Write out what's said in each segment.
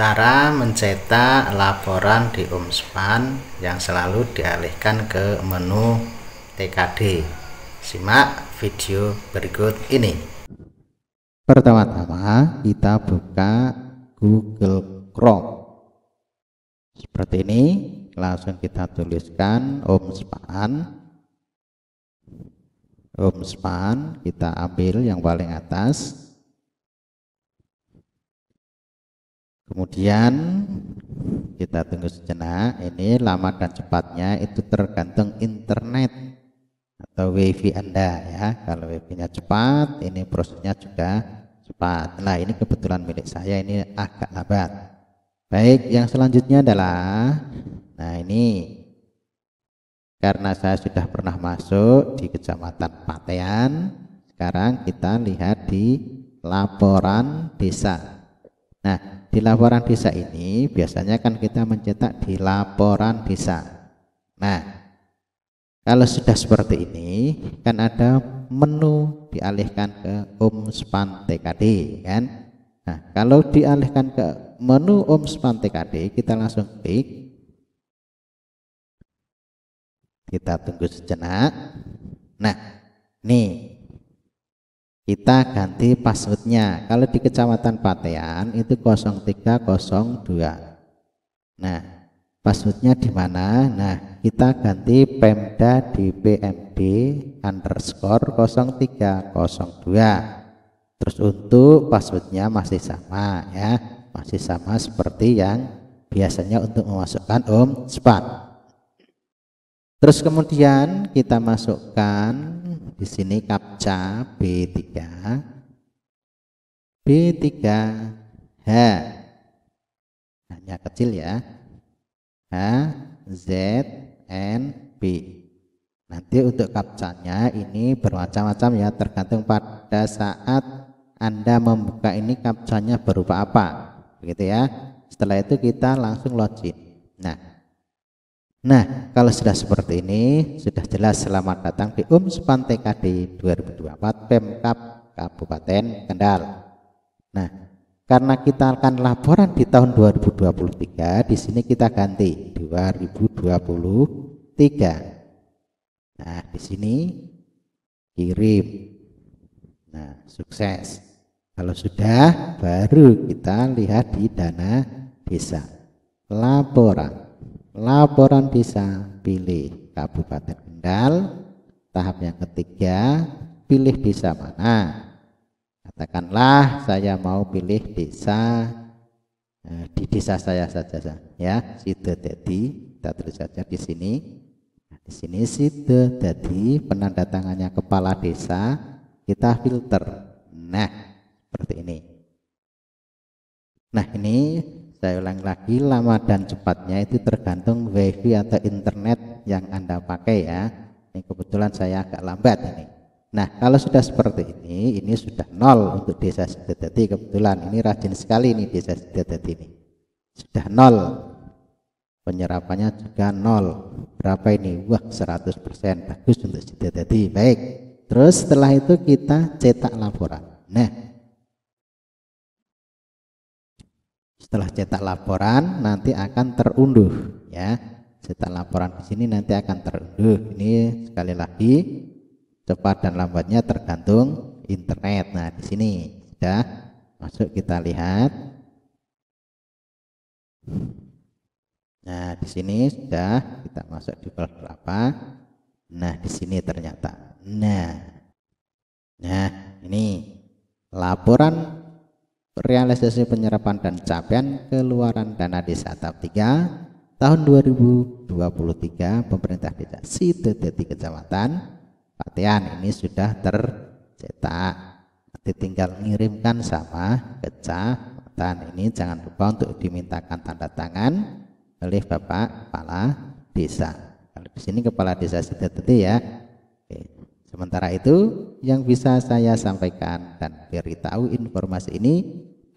Cara mencetak laporan di Umspan yang selalu dialihkan ke menu TKD. Simak video berikut ini. Pertama-tama kita buka Google Chrome. Seperti ini, langsung kita tuliskan Umspan. Umspan kita ambil yang paling atas. Kemudian kita tunggu sejenak. Ini lama dan cepatnya itu tergantung internet atau wifi Anda ya. Kalau wifi-nya cepat, ini prosesnya juga cepat. Nah, ini kebetulan milik saya ini agak lambat. Baik, yang selanjutnya adalah nah ini karena saya sudah pernah masuk di Kecamatan Patean, sekarang kita lihat di laporan desa. Nah, di laporan desa ini biasanya kan kita mencetak di laporan desa. Nah, kalau sudah seperti ini kan ada menu dialihkan ke umspan TKD kan. Nah, kalau dialihkan ke menu umspan TKD kita langsung klik. Kita tunggu sejenak. Nah, nih kita ganti passwordnya kalau di kecamatan Patean itu 0302 nah passwordnya di mana nah kita ganti Pemda di PMD underscore 0302 terus untuk passwordnya masih sama ya masih sama seperti yang biasanya untuk memasukkan om span terus kemudian kita masukkan di sini kapca B3 B3H hanya kecil ya H Z N B nanti untuk kapcanya ini bermacam-macam ya tergantung pada saat Anda membuka ini kapcanya berupa apa begitu ya setelah itu kita langsung login nah Nah, kalau sudah seperti ini, sudah jelas selamat datang di UMS Pantai KD 2024 Pemkap Kabupaten Kendal. Nah, karena kita akan laporan di tahun 2023, di sini kita ganti 2023. Nah, di sini kirim. Nah, sukses. Kalau sudah, baru kita lihat di dana desa. Laporan. Laporan bisa pilih Kabupaten Kendal. Tahap yang ketiga, pilih desa mana? Katakanlah saya mau pilih desa eh, di desa saya saja ya, Sido Dedi. Kita tulis saja di sini. Nah, di sini Sido Dedi penandatangannya kepala desa, kita filter. Nah, seperti ini. Nah, ini saya ulang lagi, lama dan cepatnya itu tergantung wifi atau internet yang Anda pakai ya. Ini kebetulan saya agak lambat ini. Nah, kalau sudah seperti ini, ini sudah nol untuk desa Sidodati kebetulan. Ini rajin sekali ini desa Sidodati ini. Sudah nol. Penyerapannya juga nol. Berapa ini? Wah, 100% bagus untuk Sidodati. Baik. Terus setelah itu kita cetak laporan. Nah, Setelah cetak laporan nanti akan terunduh ya. Cetak laporan di sini nanti akan terunduh. Ini sekali lagi cepat dan lambatnya tergantung internet. Nah, di sini sudah masuk kita lihat. Nah, di sini sudah kita masuk di folder berapa. Nah, di sini ternyata. Nah. Nah, ini laporan realisasi penyerapan dan capaian keluaran dana desa tahap 3 tahun 2023 pemerintah desa situ titik kecamatan Patean ini sudah tercetak nanti tinggal ngirimkan sama kecamatan ini jangan lupa untuk dimintakan tanda tangan oleh Bapak Kepala Desa kalau di sini Kepala Desa Sidateti ya Sementara itu yang bisa saya sampaikan dan beritahu informasi ini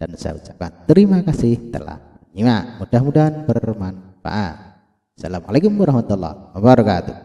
dan saya ucapkan terima kasih telah menyimak. Mudah-mudahan bermanfaat. Assalamualaikum warahmatullahi wabarakatuh.